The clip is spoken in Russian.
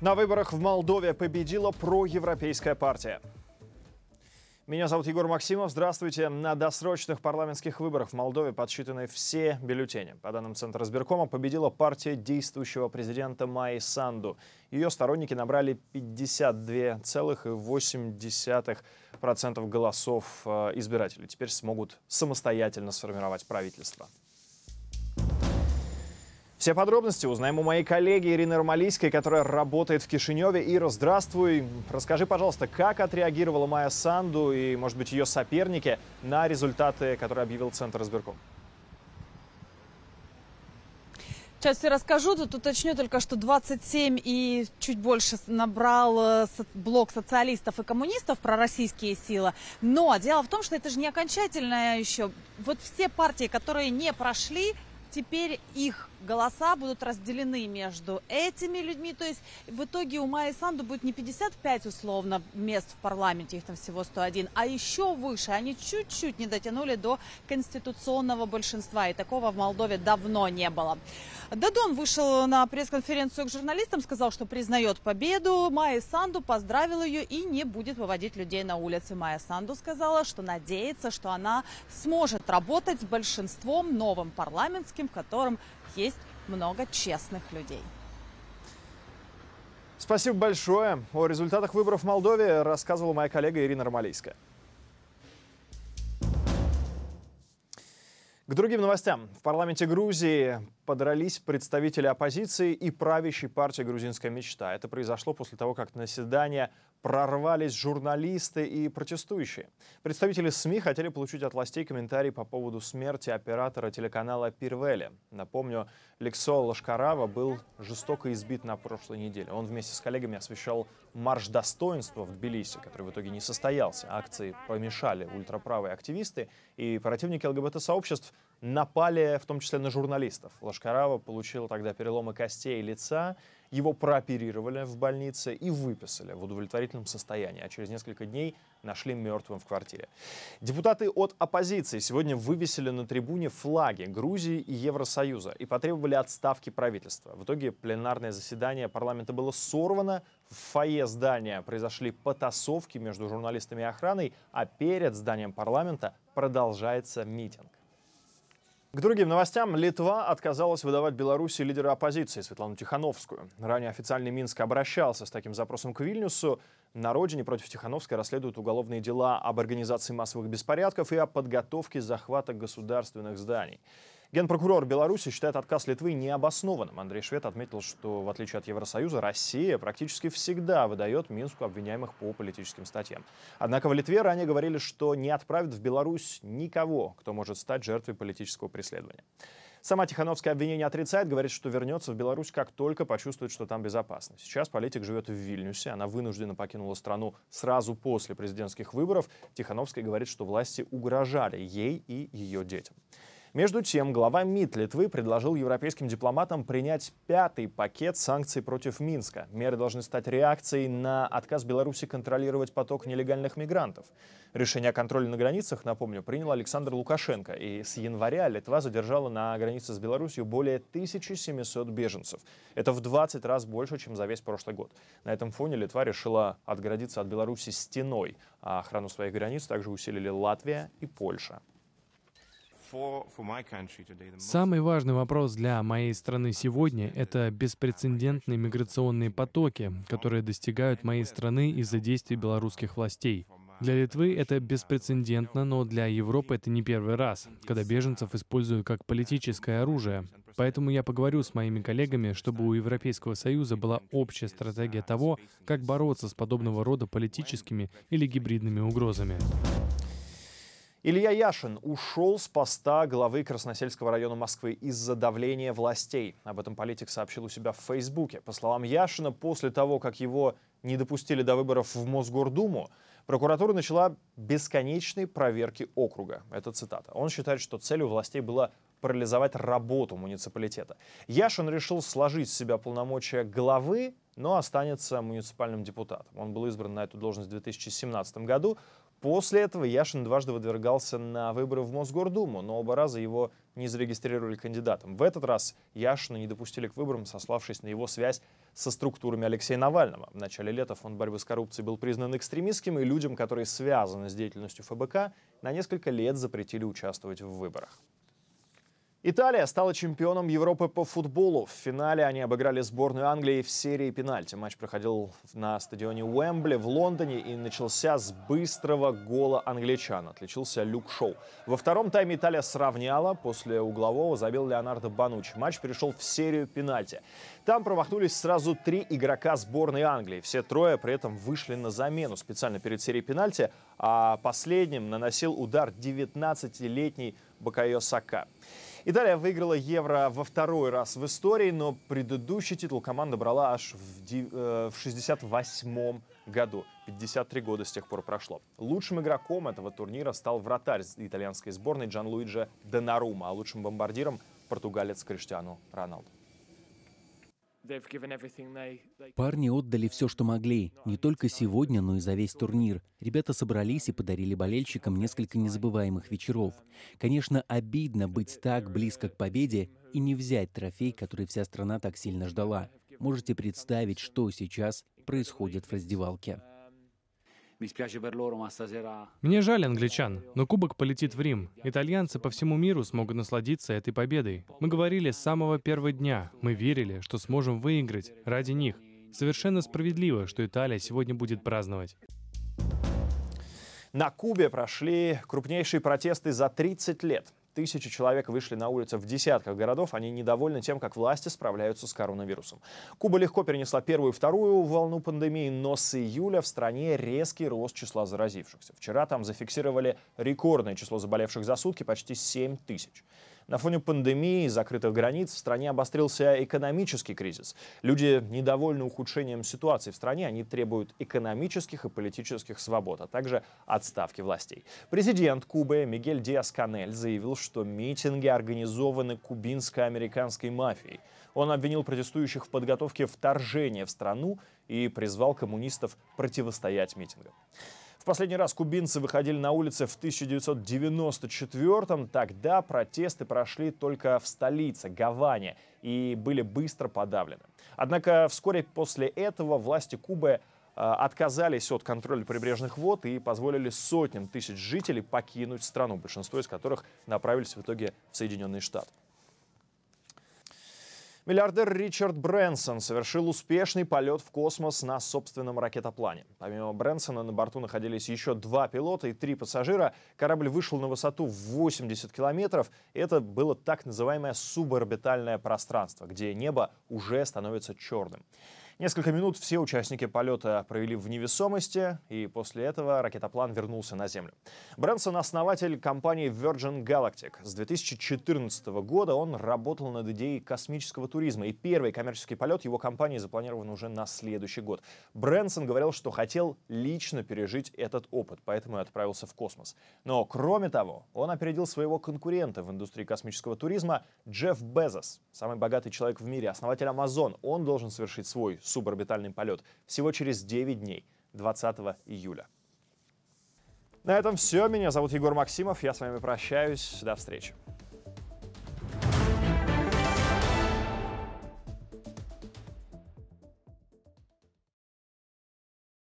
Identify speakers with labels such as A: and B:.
A: На выборах в Молдове победила проевропейская партия. Меня зовут Егор Максимов. Здравствуйте. На досрочных парламентских выборах в Молдове подсчитаны все бюллетени. По данным Центра сберкома, победила партия действующего президента Майи Санду. Ее сторонники набрали 52,8% голосов э, избирателей. Теперь смогут самостоятельно сформировать правительство. Все подробности узнаем у моей коллеги Ирины Ромалийской, которая работает в Кишиневе. Ира, здравствуй. Расскажи, пожалуйста, как отреагировала Майя Санду и, может быть, ее соперники на результаты, которые объявил Центр избирком? Сейчас все расскажу. Тут уточню только, что 27 и чуть больше набрал э, блок социалистов и коммунистов про российские силы. Но дело в том, что это же не окончательное еще. Вот все партии, которые не прошли, теперь их голоса будут разделены между этими людьми. То есть в итоге у Майи Санду будет не 55 условно мест в парламенте, их там всего 101, а еще выше. Они чуть-чуть не дотянули до конституционного большинства, и такого в Молдове давно не было. Дадон вышел на пресс-конференцию к журналистам, сказал, что признает победу Майи Санду, поздравил ее и не будет выводить людей на улицы. Майя Санду сказала, что надеется, что она сможет работать с большинством новым парламентским, в котором есть много честных людей. Спасибо большое. О результатах выборов в Молдове рассказывала моя коллега Ирина Ромалейская. К другим новостям. В парламенте Грузии подрались представители оппозиции и правящей партии «Грузинская мечта». Это произошло после того, как на заседание прорвались журналисты и протестующие. Представители СМИ хотели получить от властей комментарий по поводу смерти оператора телеканала Пирвели. Напомню, Лексо Лашкарава был жестоко избит на прошлой неделе. Он вместе с коллегами освещал марш достоинства в Тбилиси, который в итоге не состоялся. Акции помешали ультраправые активисты и противники ЛГБТ-сообществ напали в том числе на журналистов. Лошкарава получил тогда переломы костей и лица, его прооперировали в больнице и выписали в удовлетворительном состоянии, а через несколько дней нашли мертвым в квартире. Депутаты от оппозиции сегодня вывесили на трибуне флаги Грузии и Евросоюза и потребовали отставки правительства. В итоге пленарное заседание парламента было сорвано, в фойе здания произошли потасовки между журналистами и охраной, а перед зданием парламента продолжается митинг. К другим новостям. Литва отказалась выдавать Беларуси лидера оппозиции Светлану Тихановскую. Ранее официальный Минск обращался с таким запросом к Вильнюсу. На родине против Тихановской расследуют уголовные дела об организации массовых беспорядков и о подготовке захвата государственных зданий. Генпрокурор Беларуси считает отказ Литвы необоснованным. Андрей Швед отметил, что в отличие от Евросоюза, Россия практически всегда выдает Минску обвиняемых по политическим статьям. Однако в Литве ранее говорили, что не отправят в Беларусь никого, кто может стать жертвой политического преследования. Сама Тихановская обвинение отрицает, говорит, что вернется в Беларусь, как только почувствует, что там безопасно. Сейчас политик живет в Вильнюсе, она вынуждена покинула страну сразу после президентских выборов. Тихановская говорит, что власти угрожали ей и ее детям. Между тем, глава МИД Литвы предложил европейским дипломатам принять пятый пакет санкций против Минска. Меры должны стать реакцией на отказ Беларуси контролировать поток нелегальных мигрантов. Решение о контроле на границах, напомню, принял Александр Лукашенко. И с января Литва задержала на границе с Беларусью более 1700 беженцев. Это в 20 раз больше, чем за весь прошлый год. На этом фоне Литва решила отгородиться от Беларуси стеной, а охрану своих границ также усилили Латвия и Польша. Самый важный вопрос для моей страны сегодня — это беспрецедентные миграционные потоки, которые достигают моей страны из-за действий белорусских властей. Для Литвы это беспрецедентно, но для Европы это не первый раз, когда беженцев используют как политическое оружие. Поэтому я поговорю с моими коллегами, чтобы у Европейского Союза была общая стратегия того, как бороться с подобного рода политическими или гибридными угрозами. Илья Яшин ушел с поста главы Красносельского района Москвы из-за давления властей. Об этом политик сообщил у себя в Фейсбуке. По словам Яшина, после того, как его не допустили до выборов в Мосгордуму, прокуратура начала бесконечные проверки округа. Это цитата. Он считает, что целью властей было парализовать работу муниципалитета. Яшин решил сложить с себя полномочия главы но останется муниципальным депутатом. Он был избран на эту должность в 2017 году. После этого Яшин дважды выдвигался на выборы в Мосгордуму, но оба раза его не зарегистрировали кандидатом. В этот раз Яшина не допустили к выборам, сославшись на его связь со структурами Алексея Навального. В начале лета фонд борьбы с коррупцией был признан экстремистским, и людям, которые связаны с деятельностью ФБК, на несколько лет запретили участвовать в выборах. Италия стала чемпионом Европы по футболу. В финале они обыграли сборную Англии в серии пенальти. Матч проходил на стадионе Уэмбли в Лондоне и начался с быстрого гола англичан. Отличился Люк Шоу. Во втором тайме Италия сравняла. После углового забил Леонардо Банучи. Матч перешел в серию пенальти. Там промахнулись сразу три игрока сборной Англии. Все трое при этом вышли на замену специально перед серией пенальти. А последним наносил удар 19-летний Бакайо Сака. Италия выиграла Евро во второй раз в истории, но предыдущий титул команда брала аж в, 68-м э, году. 53 года с тех пор прошло. Лучшим игроком этого турнира стал вратарь итальянской сборной Джан Луиджи Донарума, а лучшим бомбардиром португалец Криштиану Роналду. Парни отдали все, что могли, не только сегодня, но и за весь турнир. Ребята собрались и подарили болельщикам несколько незабываемых вечеров. Конечно, обидно быть так близко к победе и не взять трофей, который вся страна так сильно ждала. Можете представить, что сейчас происходит в раздевалке. А Мне жаль англичан, но кубок полетит в Рим. Итальянцы по всему миру смогут насладиться этой победой. Мы говорили с самого первого дня, мы верили, что сможем выиграть ради них. Совершенно справедливо, что Италия сегодня будет праздновать. На Кубе прошли крупнейшие протесты за 30 лет. Тысячи человек вышли на улицы в десятках городов. Они недовольны тем, как власти справляются с коронавирусом. Куба легко перенесла первую и вторую волну пандемии, но с июля в стране резкий рост числа заразившихся. Вчера там зафиксировали рекордное число заболевших за сутки, почти 7 тысяч. На фоне пандемии и закрытых границ в стране обострился экономический кризис. Люди недовольны ухудшением ситуации в стране, они требуют экономических и политических свобод, а также отставки властей. Президент Кубы Мигель Диас-Канель заявил, что митинги организованы кубинско-американской мафией. Он обвинил протестующих в подготовке вторжения в страну и призвал коммунистов противостоять митингам. В последний раз кубинцы выходили на улицы в 1994-м. Тогда протесты прошли только в столице, Гаване, и были быстро подавлены. Однако вскоре после этого власти Кубы э, отказались от контроля прибрежных вод и позволили сотням тысяч жителей покинуть страну, большинство из которых направились в итоге в Соединенные Штаты. Миллиардер Ричард Брэнсон совершил успешный полет в космос на собственном ракетоплане. Помимо Брэнсона на борту находились еще два пилота и три пассажира. Корабль вышел на высоту в 80 километров. Это было так называемое суборбитальное пространство, где небо уже становится черным. Несколько минут все участники полета провели в невесомости, и после этого ракетоплан вернулся на Землю. Брэнсон — основатель компании Virgin Galactic. С 2014 года он работал над идеей космического туризма, и первый коммерческий полет его компании запланирован уже на следующий год. Брэнсон говорил, что хотел лично пережить этот опыт, поэтому и отправился в космос. Но, кроме того, он опередил своего конкурента в индустрии космического туризма Джефф Безос, самый богатый человек в мире, основатель Amazon. Он должен совершить свой суборбитальный полет всего через 9 дней, 20 июля. На этом все. Меня зовут Егор Максимов. Я с вами прощаюсь. До встречи.